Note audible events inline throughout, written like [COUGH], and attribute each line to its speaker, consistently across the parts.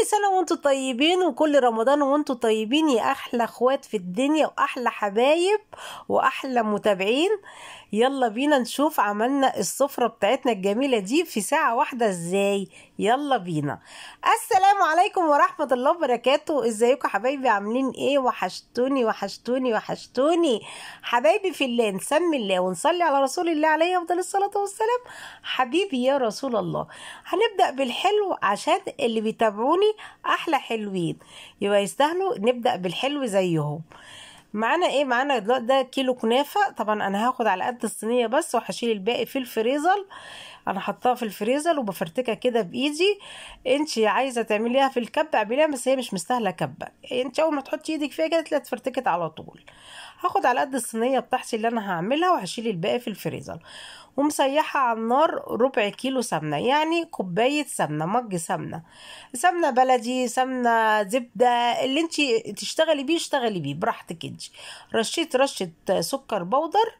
Speaker 1: كل سنة وانتوا طيبين وكل رمضان وانتوا طيبين يا أحلى أخوات في الدنيا وأحلى حبايب وأحلى متابعين يلا بينا نشوف عملنا السفرة بتاعتنا الجميلة دي في ساعة واحدة ازاي يلا بينا السلام عليكم ورحمة الله وبركاته ازيكم حبايبي عاملين ايه وحشتوني وحشتوني وحشتوني حبايبي في الله نسمي الله ونصلي على رسول الله عليه افضل الصلاة والسلام حبيبي يا رسول الله هنبدأ بالحلو عشان اللي بيتابعوني احلى حلوين يبقى يستاهلوا نبدا بالحلو زيهم معانا ايه معانا ده كيلو كنافه طبعا انا هاخد على قد الصينيه بس وهشيل الباقي في الفريزر انا حطاها في الفريزر وبفرتكها كده بايدي انت عايزه تعمليها في الكب اعمليها بس هي مش مستاهله كبه انت اول ما تحطي ايدك فيها كده تلاقي اتفرتكت على طول هاخد على قد الصينيه بتاعتي اللي انا هعملها وهشيل الباقي في الفريزر ومسيحة على النار ربع كيلو سمنة يعني كوباية سمنة مج سمنة سمنة بلدي سمنة زبدة اللي انت تشتغلي بيه اشتغلي بيه براحتك انت رشيت رشة سكر بودر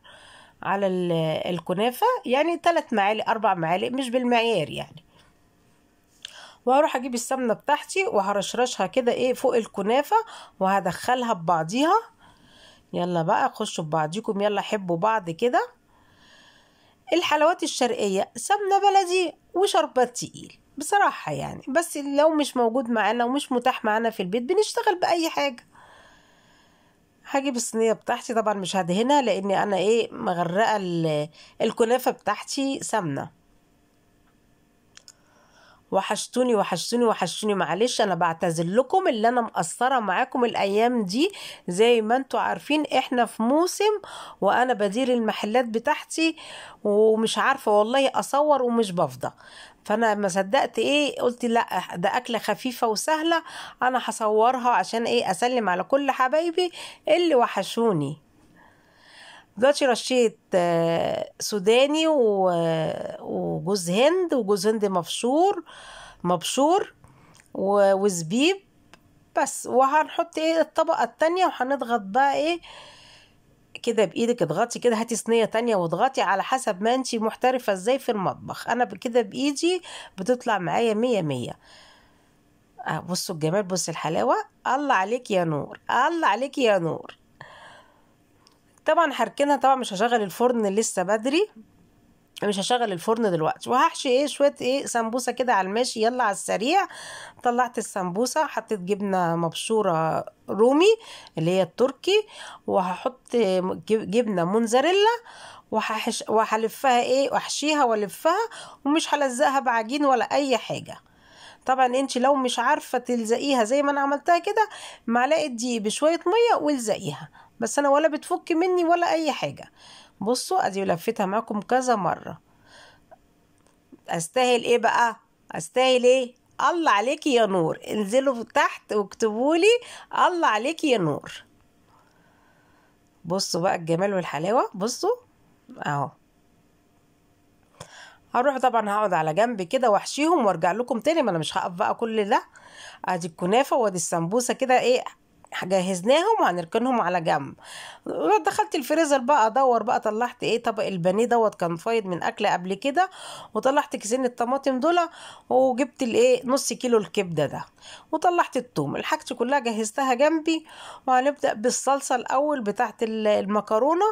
Speaker 1: على الكنافة يعني ثلاث معالق أربع معالق مش بالمعيار يعني وهروح أجيب السمنة بتاعتي وهرشرشها كده إيه فوق الكنافة وهدخلها ببعضيها يلا بقى خشوا ببعضيكم يلا حبوا بعض كده الحلوات الشرقية سمنة بلدي وشربات تقيل بصراحة يعني بس لو مش موجود معانا ومش متاح معانا في البيت بنشتغل بأي حاجة هجيب الصينيه بتاعتي طبعا مش هدهنها لان انا ايه مغرقه الكنافه بتاعتي سمنه وحشتوني وحشتوني وحشتوني معلش انا بعتذر لكم اللي انا مقصره معاكم الايام دي زي ما انتوا عارفين احنا في موسم وانا بدير المحلات بتاعتي ومش عارفه والله اصور ومش بفضى فانا ما صدقت ايه قلت لا ده اكله خفيفه وسهله انا هصورها عشان ايه اسلم على كل حبايبي اللي وحشوني دلوقتي رشيت آه، سوداني آه، وجوز هند وجوز هند مبشور مبشور وزبيب بس وهنحط ايه الطبقه التانية وهنضغط بقى ايه كده بايدك اضغطي كده هاتي صينيه تانية واضغطي على حسب ما انت محترفه ازاي في المطبخ انا كده بايدي بتطلع معايا مية مية آه، بصوا الجمال بصوا الحلاوه الله عليك يا نور الله عليك يا نور طبعا هركنها طبعا مش هشغل الفرن لسه بدري مش هشغل الفرن دلوقتي وهحشي ايه شويه ايه سمبوسه كده على الماشي يلا على السريع طلعت السمبوسه حطيت جبنه مبشوره رومي اللي هي التركي وهحط جبنه موزاريلا وهحش وهلفها ايه واحشيها والفها ومش هلزقها بعجين ولا اي حاجه طبعا انت لو مش عارفه تلزقيها زي ما انا عملتها كده معلقه دي بشويه ميه والزقيها بس انا ولا بتفك مني ولا اي حاجه بصوا ادي لفتها معاكم كذا مره استاهل ايه بقى استاهل ايه الله عليكي يا نور انزلوا تحت واكتبوا لي الله عليكي يا نور بصوا بقى الجمال والحلاوه بصوا اهو هروح طبعا هقعد على جنب كده واحشيهم وارجع لكم تاني ما انا مش هقف بقى كل ده ادي الكنافه وادي السمبوسه كده ايه جهزناهم وهنركنهم على جنب دخلت الفريزر بقى ادور بقى طلعت ايه طبق البانيه دوت كان فايض من اكل قبل كده وطلعت كيسين الطماطم دول وجبت الايه نص كيلو الكبده ده وطلعت الثوم الحاجات كلها جهزتها جنبي وهنبدا بالصلصه الاول بتاعه المكرونه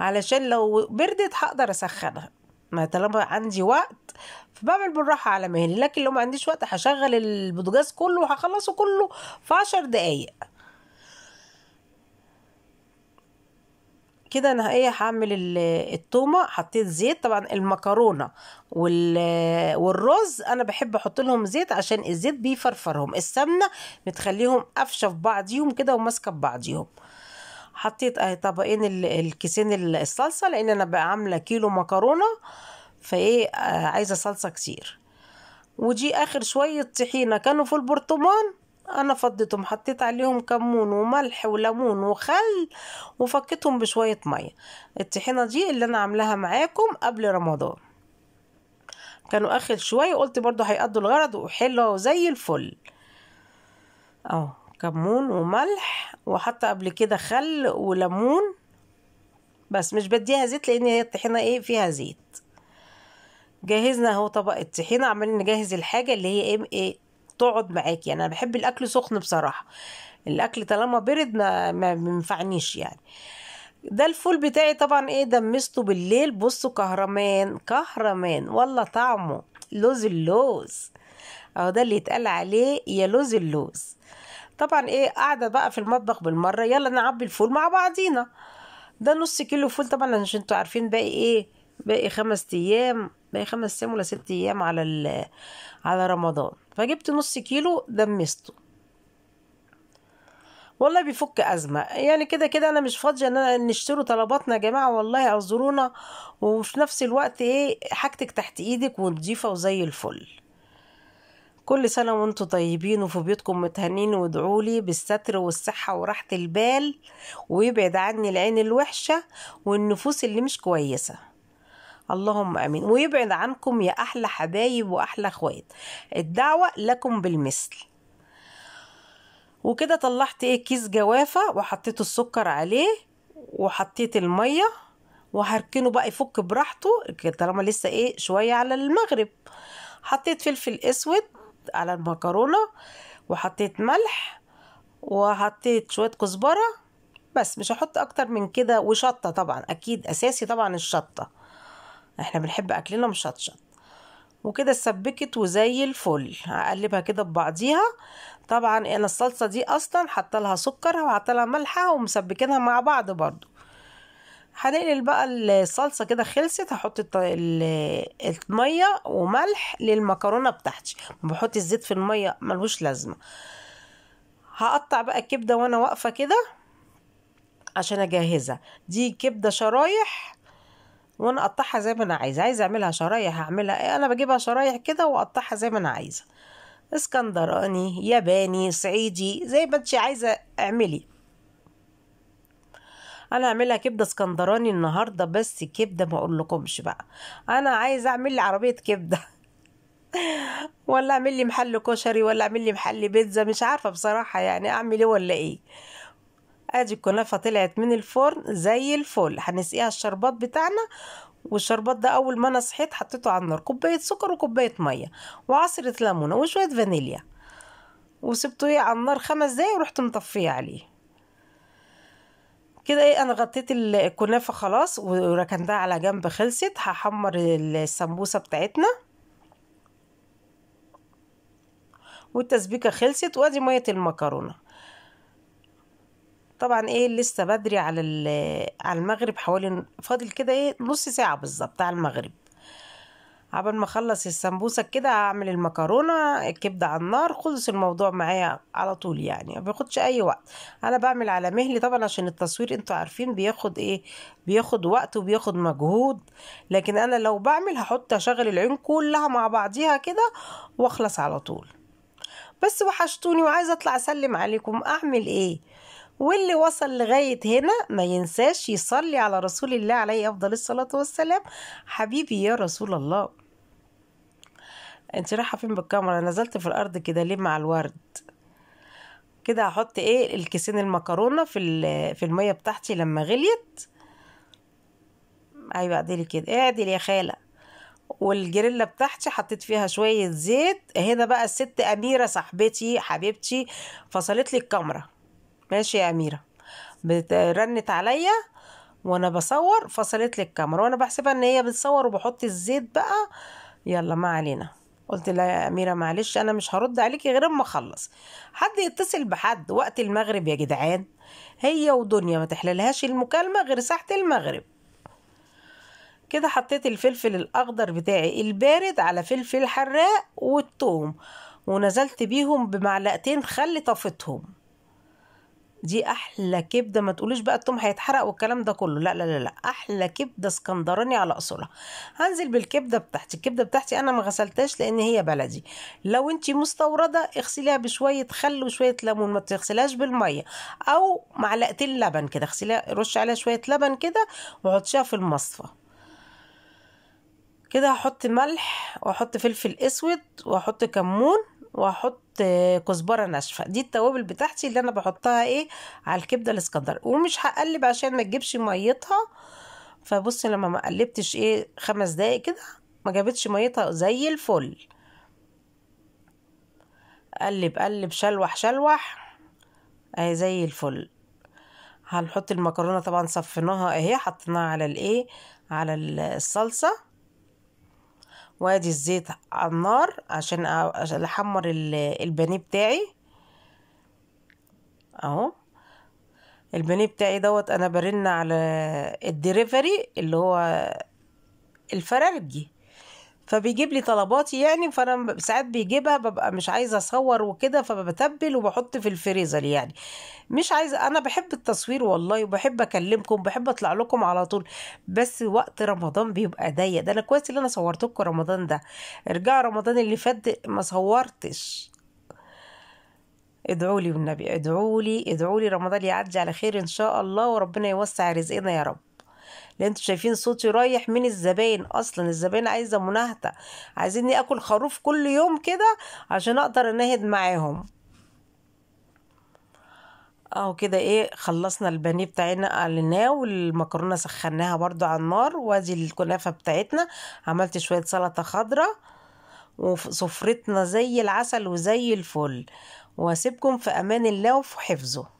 Speaker 1: علشان لو بردت هقدر اسخنها ما طالما عندي وقت فبعمل بالراحة على مهلي لكن لو ما عنديش وقت هشغل البوتجاز كله وهخلصه كله في عشر دقايق كده انا ايه هعمل التومه حطيت زيت طبعا المكرونه والرز انا بحب احط لهم زيت عشان الزيت بيفرفرهم السمنه بتخليهم قفشه في بعضيهم كده وماسكه في بعضيهم حطيت اهي طبقين الكيسين الصلصه لان انا بقى عامله كيلو مكرونه فايه آه، عايزه صلصه كتير ودي اخر شويه طحينه كانوا في البرطمان انا فضيتهم حطيت عليهم كمون وملح وليمون وخل وفكيتهم بشويه ميه الطحينه دي اللي انا عاملاها معاكم قبل رمضان كانوا اخر شويه قلت برضو هيقضوا الغرض وحلوه وزي الفل اهو كمون وملح وحتى قبل كده خل وليمون بس مش بديها زيت لان هي الطحينه ايه فيها زيت جهزنا اهو طبق الطحينه عمالين نجهز الحاجه اللي هي ايه, إيه، تقعد معاك يعني انا بحب الاكل سخن بصراحه الاكل طالما برد ما بينفعنيش يعني ده الفول بتاعي طبعا ايه دمسته بالليل بصوا كهرمان كهرمان والله طعمه لوز اللوز اهو ده اللي يتقال عليه يا لوز اللوز طبعا ايه قاعده بقى في المطبخ بالمره يلا نعبي الفول مع بعضينا ده نص كيلو فول طبعا عشان انتوا عارفين باقي ايه باقي خمس ايام باقي خمس ايام ولا ست ايام على على رمضان فجبت نص كيلو دمسته والله بيفك ازمه يعني كده كده انا مش فاضيه ان انا نشتروا طلباتنا يا جماعه والله اعذرونا وفي نفس الوقت ايه حاجتك تحت ايدك ونضيفه وزي الفل كل سنه وانتم طيبين وفي بيوتكم متهنين وادعوا لي بالستر والصحه وراحه البال ويبعد عني العين الوحشه والنفوس اللي مش كويسه اللهم امين ويبعد عنكم يا احلى حبايب واحلى اخوات الدعوه لكم بالمثل وكده طلعت ايه كيس جوافه وحطيت السكر عليه وحطيت الميه وهركنه بقى يفك براحته طالما لسه ايه شويه على المغرب حطيت فلفل اسود على المكرونه وحطيت ملح وحطيت شويه كزبره بس مش هحط اكتر من كده وشطه طبعا اكيد اساسي طبعا الشطه احنا بنحب اكلنا مشطشط وكده سبكت وزي الفل هقلبها كده ببعضيها طبعا انا الصلصه دي اصلا حاطه لها سكر وحاطه لها ملحه ومسبكينها مع بعض برضو هنقلل بقى الصلصه كده خلصت هحط الميه وملح للمكرونه بتاعتي بحط الزيت في الميه ملوش لازمه هقطع بقى الكبده وانا واقفه كده عشان اجهزها دي كبده شرايح وانا اقطعها زي ما انا عايزه عايزه اعملها شرايح هعملها إيه؟ انا بجيبها شرايح كده واقطعها زي ما انا عايزه اسكندراني ياباني صعيدي زي ما انت عايزه اعملي انا هعملها كبده اسكندراني النهارده بس كبده ما اقولكمش بقى انا عايزه اعمل لي عربيه كبده [LAUGHS] ولا اعمل لي محل كشري ولا اعمل لي محل بيتزا مش عارفه بصراحه يعني اعمل ايه ولا ايه ادي الكنافه طلعت من الفرن زي الفل هنسقيها الشربات بتاعنا والشربات ده اول ما انا صحيت حطيته على النار كوبايه سكر وكوبايه ميه وعصره ليمونه وشويه فانيليا وسبته ايه على النار خمس دقايق ورحت مطفيه عليه كده ايه انا غطيت الكنافه خلاص وركنتها على جنب خلصت هحمر السمبوسه بتاعتنا والتسبيكه خلصت وادي ميه المكرونه طبعا ايه لسه بدري على على المغرب حوالي فاضل كده ايه نص ساعه بالظبط على المغرب عبال ما اخلص السمبوسه كده هعمل المكرونه الكبده على النار خلص الموضوع معايا على طول يعني ما بياخدش اي وقت انا بعمل على مهلي طبعا عشان التصوير انتوا عارفين بياخد ايه بياخد وقت وبياخد مجهود لكن انا لو بعمل هحط اشغل العين كلها مع بعضيها كده واخلص على طول بس وحشتوني وعايزه اطلع اسلم عليكم اعمل ايه واللي وصل لغاية هنا ما ينساش يصلي على رسول الله عليه أفضل الصلاة والسلام حبيبي يا رسول الله انت رايحة فين بالكاميرا نزلت في الأرض كده ليه مع الورد كده هحط ايه الكيسين المكرونة في, في المية بتاعتي لما غليت ايوه اعدلي كده إيه، اعدل يا خالة والجريلا بتاعتي حطيت فيها شوية زيت هنا بقى الست أميرة صاحبتي حبيبتي فصلت لي الكاميرا ماشي يا اميره رنت عليا وانا بصور فصلت لي الكاميرا وانا بحسبها ان هي بتصور وبحط الزيت بقى يلا ما علينا قلت لها يا اميره معلش انا مش هرد عليكي غير اما اخلص حد يتصل بحد وقت المغرب يا جدعان هي ودنيا ما تحللهاش المكالمه غير ساعه المغرب كده حطيت الفلفل الاخضر بتاعي البارد على فلفل حراق والثوم ونزلت بيهم بمعلقتين خل طفتهم دي احلى كبده ما تقولوش بقى التوم هيتحرق والكلام ده كله لا لا لا لا احلى كبده اسكندراني على اصولها هنزل بالكبده بتاعتي الكبده بتاعتي انا ما غسلتهاش لان هي بلدي لو انت مستورده اغسليها بشويه خل وشويه ليمون ما تغسلهاش بالميه او معلقتين لبن كده اغسليها رش عليها شويه لبن كده وحطيها في المصفى كده هحط ملح واحط فلفل اسود واحط كمون واحط كزبره ناشفه دي التوابل بتاعتي اللي انا بحطها ايه على الكبده الاسكندر ومش هقلب عشان ما تجيبش ميتها فبصي لما ما قلبتش ايه خمس دقايق كده ما جابتش ميتها زي الفل قلب قلب شلوح شلوح اهي زي الفل هنحط المكرونه طبعا صفيناها اهي حطيناها على الايه على الصلصه وادي الزيت على النار عشان احمر البانيه بتاعي اهو البانيه بتاعي دوت انا برن على الدريفري اللي هو الفرارجي فبيجيب لي طلباتي يعني فانا ساعات بيجيبها ببقى مش عايزه اصور وكده فبتبل وبحط في الفريزر يعني مش عايزه انا بحب التصوير والله وبحب اكلمكم بحب اطلع لكم على طول بس وقت رمضان بيبقى ضيق ده انا كويس ان انا صورت لكم رمضان ده ارجع رمضان اللي فات ما صورتش ادعوا لي والنبي ادعوا لي ادعوا لي رمضان يعدي على خير ان شاء الله وربنا يوسع رزقنا يا رب لان انتوا شايفين صوتي رايح من الزباين اصلا الزباين عايزه مناهده عايزيني اكل خروف كل يوم كده عشان اقدر انهد معاهم اهو كده ايه خلصنا البانيه بتاعنا قلناه والمكرونه سخناها برده على النار وادي الكنافه بتاعتنا عملت شويه سلطه خضراء وسفرتنا زي العسل وزي الفل واسيبكم في امان الله وفي حفظه